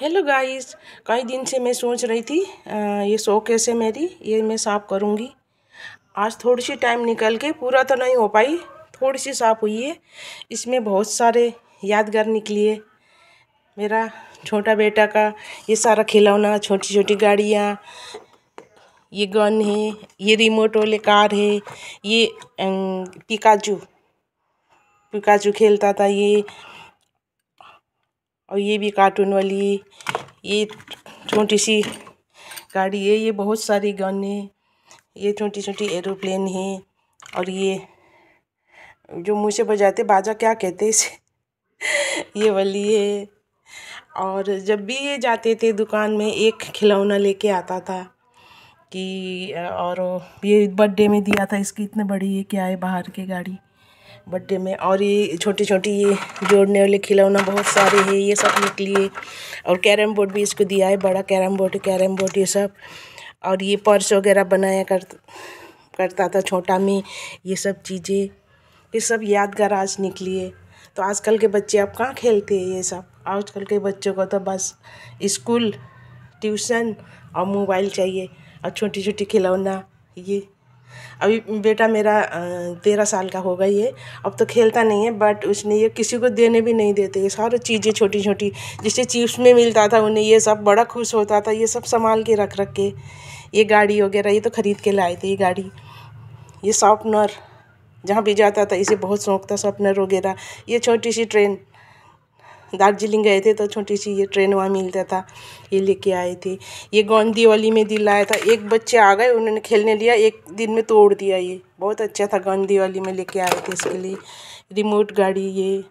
hello guys कई दिन से मैं सोच रही थी आ, ये शो कैसे मेरी ये मैं साफ़ करूँगी आज थोड़ी सी टाइम निकल के पूरा तो नहीं हो पाई थोड़ी सी साफ़ हुई है इसमें बहुत सारे यादगार निकली है मेरा छोटा बेटा का ये सारा खिलौना छोटी छोटी गाड़ियाँ ये गन है ये रिमोट वाले कार है ये पिकाचू अं, पिकाचू खेलता था ये और ये भी कार्टून वाली ये छोटी सी गाड़ी है ये बहुत सारी गन है ये छोटी छोटी एरोप्लेन है और ये जो मुझे बजाते बाजा क्या कहते इसे ये वाली है और जब भी ये जाते थे दुकान में एक खिलौना लेके आता था कि और ये बर्थडे में दिया था इसकी इतने बड़ी ये क्या है बाहर की गाड़ी बर्थडे में और ये छोटी छोटी ये जोड़ने वाले खिलौना बहुत सारे हैं ये सब निकलिए और कैरम बोर्ड भी इसको दिया है बड़ा कैरम बोर्ड कैरम बोर्ड ये सब और ये पर्स वगैरह बनाया कर करता था छोटा में ये सब चीज़ें ये सब यादगार आज निकली है तो आजकल के बच्चे अब कहाँ खेलते हैं ये सब आजकल के बच्चों को तो बस स्कूल ट्यूशन और मोबाइल चाहिए और छोटी छोटी खिलौना ये अभी बेटा मेरा तेरह साल का होगा ये अब तो खेलता नहीं है बट उसने ये किसी को देने भी नहीं देते ये सारी चीज़ें छोटी छोटी जिससे चिप्स में मिलता था उन्हें ये सब बड़ा खुश होता था ये सब संभाल के रख रख के ये गाड़ी वगैरह ये तो ख़रीद के लाए थे ये गाड़ी ये शॉपनर जहाँ भी जाता था इसे बहुत शौक था शॉपनर वगैरह ये छोटी सी ट्रेन दार्जिलिंग गए थे तो छोटी सी ये ट्रेन वहाँ मिलता था ये लेके आए थे ये गांधी वाली में दिलाया था एक बच्चे आ गए उन्होंने खेलने लिया एक दिन में तोड़ दिया ये बहुत अच्छा था गौंदी वाली में लेके आए थे इसके लिए रिमोट गाड़ी ये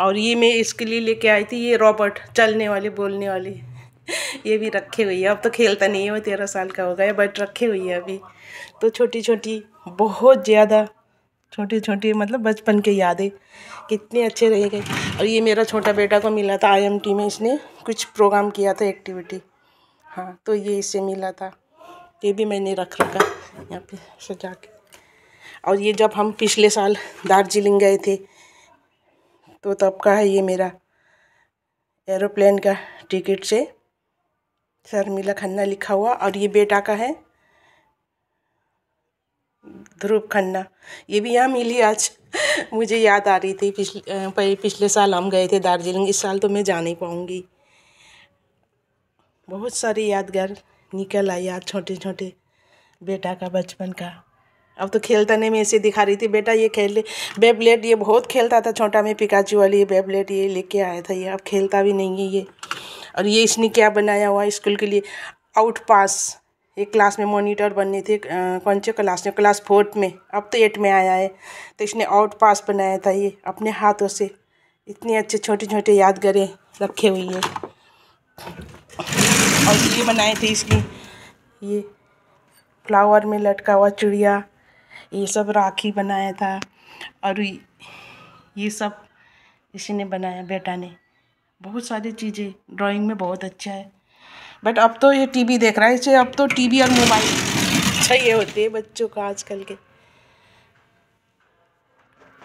और ये मैं इसके लिए लेके आई थी ये रॉबर्ट चलने वाले बोलने वाले ये भी रखे हुई है अब तो खेलता नहीं है वो तेरह साल का हो गया बट रखे हुई है अभी तो छोटी छोटी बहुत ज़्यादा छोटी छोटी मतलब बचपन की यादें कितने अच्छे रह गए और ये मेरा छोटा बेटा को मिला था आईएमटी में इसने कुछ प्रोग्राम किया था एक्टिविटी हाँ तो ये इसे मिला था ये भी मैंने रख रखा यहाँ पे सजा के और ये जब हम पिछले साल दार्जिलिंग गए थे तो तब का है ये मेरा एरोप्लेन का टिकट से शर्मिला खन्ना लिखा हुआ और ये बेटा का है ध्रुव खन्ना ये भी यहाँ मिली आज मुझे याद आ रही थी पिछले पिछले साल हम गए थे दार्जिलिंग इस साल तो मैं जा नहीं पाऊँगी बहुत सारी यादगार निकल आई याद छोटे छोटे बेटा का बचपन का अब तो खेलता नहीं मैं ऐसे दिखा रही थी बेटा ये खेल ले बेबलेट ये बहुत खेलता था छोटा में पिकाची वाली ये बेबलेट ये लेके आया था ये अब खेलता भी नहीं है ये और ये इसने क्या बनाया हुआ स्कूल के लिए आउट पास एक क्लास में मॉनिटर बनने थी कौन से क्लास में क्लास फोर्थ में अब तो एट में आया है तो इसने आउट पास बनाया था ये अपने हाथों से इतने अच्छे छोटे छोटे यादगारें रखे हुई है और ये बनाए थे इसकी ये फ्लावर में लटका हुआ चिड़िया ये सब राखी बनाया था और ये सब इसी ने बनाया बेटा ने बहुत सारी चीज़ें ड्राइंग में बहुत अच्छा है बट अब तो ये टीवी देख रहा है इसे अब तो टीवी और मोबाइल चाहिए होते हैं बच्चों को आजकल के